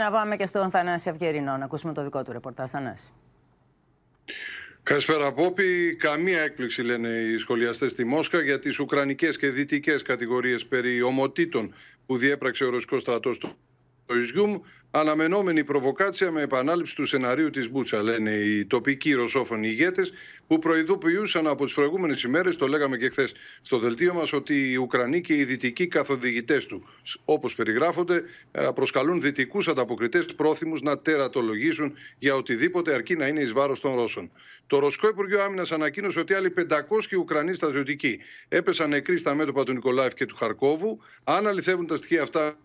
Να πάμε και στον Θανάση Αυγερινό, να ακούσουμε το δικό του ρεπορτάζ. Θανάση. Καλησπέρα, Πόπη. Καμία έκπληξη, λένε οι σχολιαστές στη Μόσχα, για τις ουκρανικές και δυτικές κατηγορίες περί ομοτήτων που διέπραξε ο ρωσικός στρατός του το Ιζιούμ αναμενόμενη προβοκάτσια με επανάληψη του σεναρίου της Μπούτσα, λένε οι τοπικοί ρωσόφωνοι ηγέτες που προειδοποιούσαν από τις προηγούμενες ημέρες, το λέγαμε και χθες στο δελτίο μας, ότι οι Ουκρανοί και οι δυτικοί καθοδηγητές τους, όπως περιγράφονται, ε, προσκαλούν δυτικούς ανταποκριτές πρόθυμους να τερατολογήσουν για οτιδήποτε αρκεί να είναι εις βάρος των Ρώσων. Το Ρωσικό Υπουργείο Άμυνας ανακοίνωσε ότι άλλοι 500 Ουκρανοί στρατιωτικοί έπεσαν νεκροί στα μέτωπα του Νικολάευ και του Χαρκόβου. Αν αληθεύουν τα στοιχεία αυτά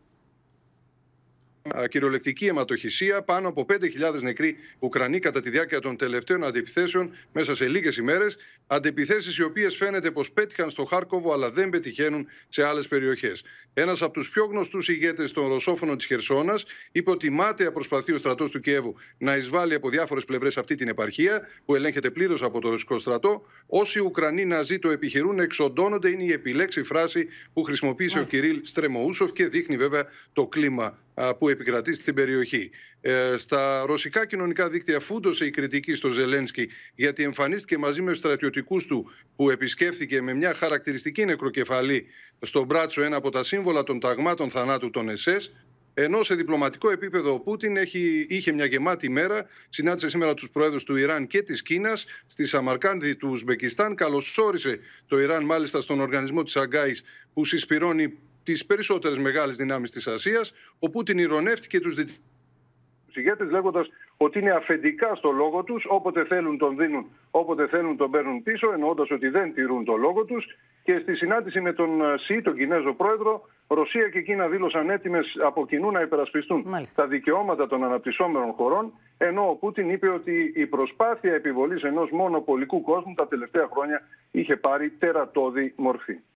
κυριολεκτική αιματοχυσία. Πάνω από 5.000 νεκροί Ουκρανοί κατά τη διάρκεια των τελευταίων αντιπιθέσεων μέσα σε λίγες ημέρες. Αντιπιθέσεις οι οποίες φαίνεται πως πέτυχαν στο Χάρκοβο, αλλά δεν πετυχαίνουν σε άλλες περιοχές. Ένας από τους πιο γνωστούς ηγέτες των Ρωσόφωνων της Χερσόνας είπε ότι μάταια προσπαθεί ο στρατός του Κιέβου να εισβάλλει από διάφορες πλευρές αυτή την επαρχία, που ελέγχεται πλήρως από το ρωσικό στρατό. Όσοι Ουκρανοί Ναζί το επιχειρούν, εξοντώνονται, είναι η επιλέξη φράση που χρησιμοποίησε ο Κυρίλ Στρεμοούσοφ και δείχνει βέβαια το κλίμα που επικρατεί στην περιοχή. Ε, στα ρωσικά κοινωνικά δίκτυα φούντωσε η κριτική στο Ζελένσκι γιατί εμφανίστηκε μαζί με στρατιωτικούς του που επισκέφθηκε με μια χαρακτηριστική νεκροκεφαλή στον μπράτσο ένα από τα σύμβολα των ταγμάτων θανάτου των ΕΣΕΣ ενώ σε διπλωματικό επίπεδο ο Πούτιν έχει, είχε μια γεμάτη μέρα. Συνάντησε σήμερα τους προέδρους του Ιράν και της Κίνας στη Σαμαρκάνδη του Ουσμπεκιστάν. Καλωσόρισε το Ιράν μάλιστα στον οργανισμό της Αγκάης που συσπηρώνει τις περισσότερες μεγάλες δυνάμεις της Ασίας. Ο Πούτιν ηρωνεύτηκε τους δυτικού ηγέτες, λέγοντας ότι είναι αφεντικά στο λόγο τους, όποτε θέλουν τον δίνουν, όποτε θέλουν τον παίρνουν πίσω, εννοώντας ότι δεν τηρούν το λόγο τους. Και στη συνάντηση με τον ε, ΣΥ, τον Κινέζο πρόεδρο, Ρωσία και Κίνα δήλωσαν έτοιμες από κοινού να υπερασπιστούν τα δικαιώματα των αναπτυσσόμενων χωρών, ενώ ο Πούτιν είπε ότι η προσπάθεια επιβολής ενός μονοπολικού κόσμου τα τελευταία χρόνια είχε πάρει τερατώδη μορφή.